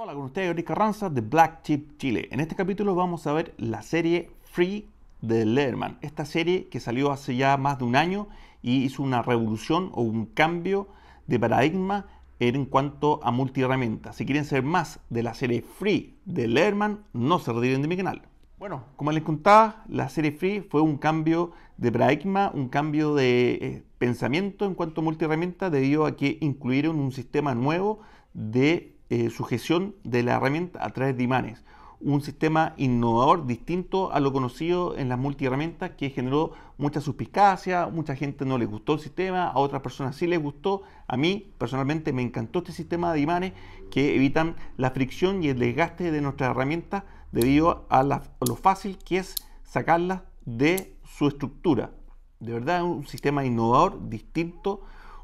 Hola, con ustedes Yori Carranza de Black Chip Chile. En este capítulo vamos a ver la serie Free de Letterman. Esta serie que salió hace ya más de un año y hizo una revolución o un cambio de paradigma en cuanto a multiherramientas. Si quieren saber más de la serie Free de Letterman, no se retiren de mi canal. Bueno, como les contaba, la serie Free fue un cambio de paradigma, un cambio de eh, pensamiento en cuanto a multiherramientas debido a que incluyeron un sistema nuevo de eh, sujeción de la herramienta a través de imanes. Un sistema innovador distinto a lo conocido en las multiherramientas que generó mucha suspicacia, mucha gente no le gustó el sistema, a otras personas sí les gustó. A mí personalmente me encantó este sistema de imanes que evitan la fricción y el desgaste de nuestras herramienta debido a, lo fácil que es sacarlas de su estructura. De verdad, un sistema innovador, distinto,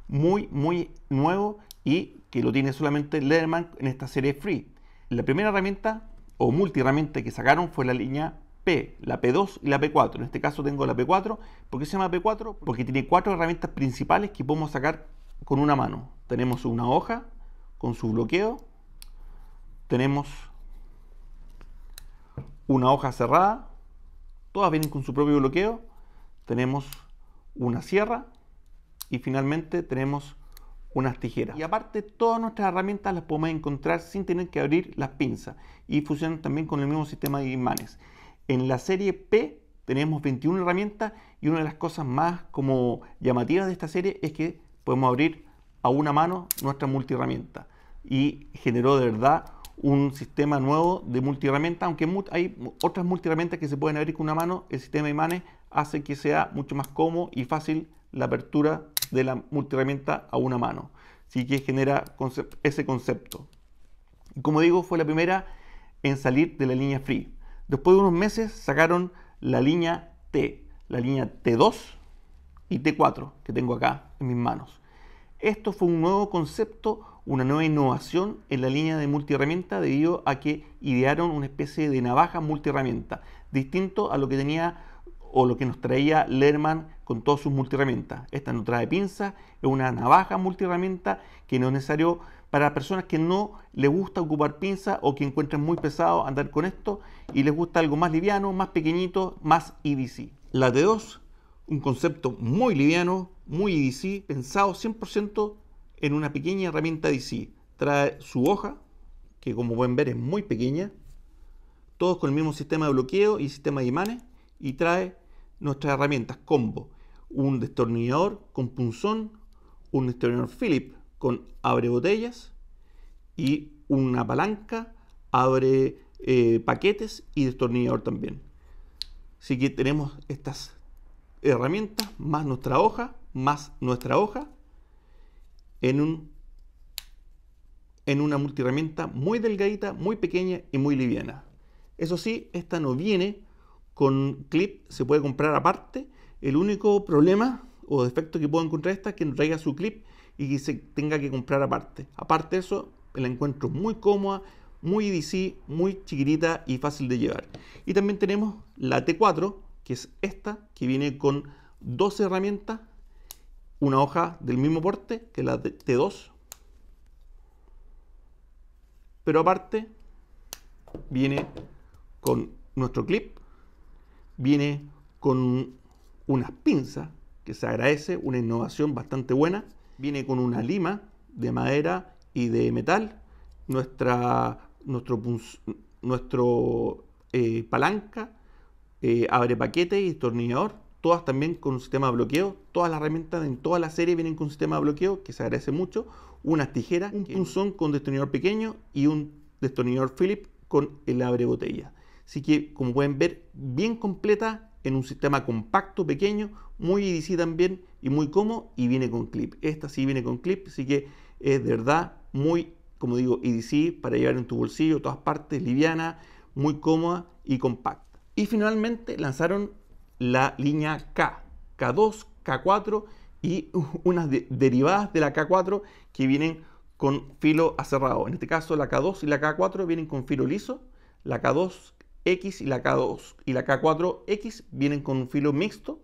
muy, muy nuevo y que lo tiene solamente Leatherman en esta serie Free. La primera herramienta o multiherramienta que sacaron fue la línea P, la P2 y la P4. En este caso tengo la P4. ¿Por qué se llama P4? Porque tiene cuatro herramientas principales que podemos sacar con una mano. Tenemos una hoja con su bloqueo. Tenemos una hoja cerrada. Todas vienen con su propio bloqueo. Tenemos una sierra. Y finalmente tenemos unas tijeras. Y aparte, todas nuestras herramientas las podemos encontrar sin tener que abrir las pinzas y funcionan también con el mismo sistema de imanes. En la serie P tenemos 21 herramientas y una de las cosas más como llamativas de esta serie es que podemos abrir a una mano nuestra multiherramienta y generó de verdad un sistema nuevo de multiherramienta, aunque hay otras multiherramientas que se pueden abrir con una mano, el sistema de imanes hace que sea mucho más cómodo y fácil la apertura de la multiherramienta a una mano. Así que genera ese concepto. como digo, fue la primera en salir de la línea Free. Después de unos meses sacaron la línea T, la línea T2 y T4 que tengo acá en mis manos. Esto fue un nuevo concepto, una nueva innovación en la línea de multiherramienta debido a que idearon una especie de navaja multiherramienta, distinto a lo que tenía o lo que nos traía Lerman con todas sus multi-herramientas. Esta no trae pinza, es una navaja multi-herramienta que no es necesario para personas que no les gusta ocupar pinzas o que encuentran muy pesado andar con esto y les gusta algo más liviano, más pequeñito, más EDC. La de 2 un concepto muy liviano, muy EDC, pensado 100% en una pequeña herramienta EDC. Trae su hoja, que como pueden ver es muy pequeña, todos con el mismo sistema de bloqueo y sistema de imanes, y trae nuestras herramientas combo. Un destornillador con punzón, un destornillador Philip con abre botellas y una palanca abre eh, paquetes y destornillador también. Así que tenemos estas herramientas más nuestra hoja, más nuestra hoja en, un, en una herramienta muy delgadita, muy pequeña y muy liviana. Eso sí, esta no viene con clip se puede comprar aparte. El único problema o defecto que puedo encontrar esta es que no traiga su clip y que se tenga que comprar aparte. Aparte de eso, la encuentro muy cómoda, muy EDC, muy chiquitita y fácil de llevar. Y también tenemos la T4, que es esta, que viene con dos herramientas, una hoja del mismo porte que la T2. Pero aparte, viene con nuestro clip, viene con unas pinzas, que se agradece, una innovación bastante buena. Viene con una lima de madera y de metal. Nuestra, nuestro, nuestro eh, palanca, eh, abre paquete y destornillador, Todas también con un sistema de bloqueo. Todas las herramientas en toda la serie vienen con un sistema de bloqueo que se agradece mucho. Unas tijeras, un son con destornillador pequeño y un destornillador Philip con el abre botella. Así que, como pueden ver, bien completa en un sistema compacto, pequeño, muy EDC también y muy cómodo y viene con clip. Esta sí viene con clip, así que es de verdad muy, como digo, EDC para llevar en tu bolsillo, todas partes, liviana, muy cómoda y compacta. Y finalmente lanzaron la línea K, K2, K4 y unas derivadas de la K4 que vienen con filo aserrado. En este caso la K2 y la K4 vienen con filo liso, la K2 X y la K2 y la K4X vienen con un filo mixto,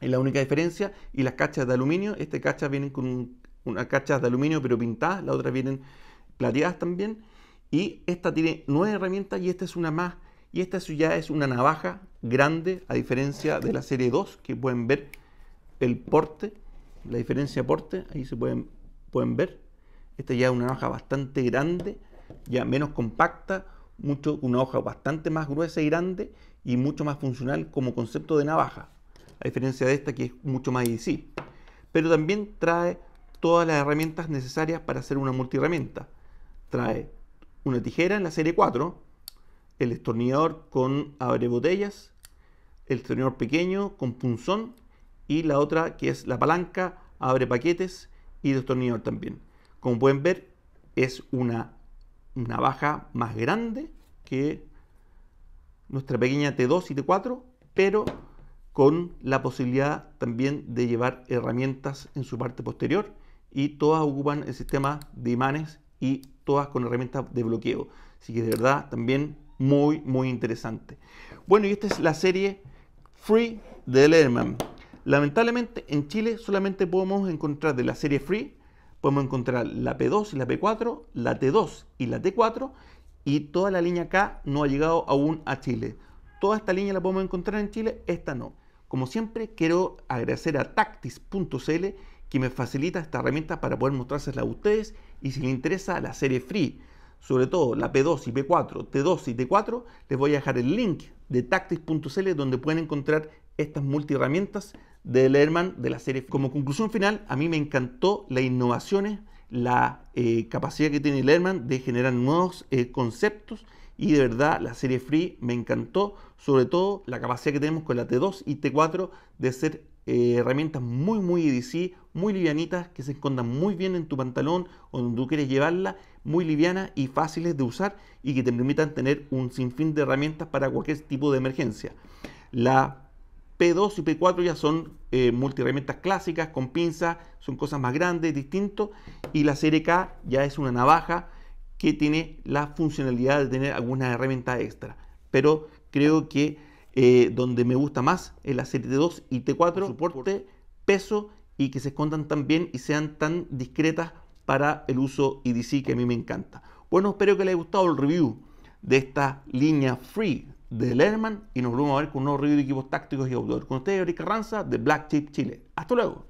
es la única diferencia, y las cachas de aluminio, este cachas vienen con unas cachas de aluminio pero pintadas, las otras vienen plateadas también, y esta tiene nueve herramientas y esta es una más, y esta ya es una navaja grande, a diferencia de la serie 2, que pueden ver el porte, la diferencia de porte, ahí se pueden, pueden ver, esta ya es una navaja bastante grande, ya menos compacta, una hoja bastante más gruesa y grande y mucho más funcional como concepto de navaja, a diferencia de esta que es mucho más easy. Pero también trae todas las herramientas necesarias para hacer una multiherramienta. Trae una tijera en la serie 4, el destornillador con abre botellas, el estornillador pequeño con punzón y la otra que es la palanca abre paquetes y destornillador también. Como pueden ver, es una una baja más grande que nuestra pequeña T2 y T4, pero con la posibilidad también de llevar herramientas en su parte posterior y todas ocupan el sistema de imanes y todas con herramientas de bloqueo. Así que de verdad también muy, muy interesante. Bueno, y esta es la serie Free de Lehmann. Lamentablemente en Chile solamente podemos encontrar de la serie Free podemos encontrar la P2 y la P4, la T2 y la T4 y toda la línea K no ha llegado aún a Chile. Toda esta línea la podemos encontrar en Chile, esta no. Como siempre, quiero agradecer a tactis.cl que me facilita esta herramienta para poder mostrársela a ustedes y si les interesa la serie free, sobre todo la P2 y P4, T2 y T4, les voy a dejar el link de tactis.cl donde pueden encontrar estas multi herramientas de Airman de la serie. Como conclusión final, a mí me encantó las innovaciones, la eh, capacidad que tiene Airman de generar nuevos eh, conceptos y de verdad la serie Free me encantó, sobre todo la capacidad que tenemos con la T2 y T4 de ser eh, herramientas muy muy EDC, muy livianitas, que se escondan muy bien en tu pantalón o donde tú quieres llevarla, muy livianas y fáciles de usar y que te permitan tener un sinfín de herramientas para cualquier tipo de emergencia. La P2 y P4 ya son eh, multiherramientas clásicas, con pinzas, son cosas más grandes, distintos. Y la serie K ya es una navaja que tiene la funcionalidad de tener alguna herramienta extra. Pero creo que eh, donde me gusta más es la serie T2 y T4, soporte, peso y que se escondan tan bien y sean tan discretas para el uso EDC que a mí me encanta. Bueno, espero que les haya gustado el review de esta línea free de Lerman y nos volvemos a ver con un nuevo review de equipos tácticos y auditor Con ustedes, Eric Carranza, de Black Chip Chile. Hasta luego.